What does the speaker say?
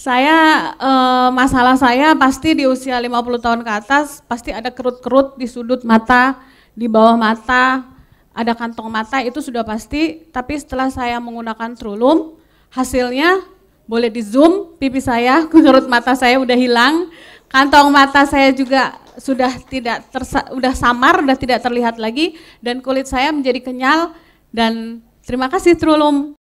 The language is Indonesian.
Saya eh, masalah saya pasti di usia 50 tahun ke atas pasti ada kerut-kerut di sudut mata, di bawah mata, ada kantong mata itu sudah pasti, tapi setelah saya menggunakan Trulum, hasilnya boleh di zoom pipi saya, kerut mata saya udah hilang, kantong mata saya juga sudah tidak sudah samar, sudah tidak terlihat lagi dan kulit saya menjadi kenyal dan terima kasih Trulum.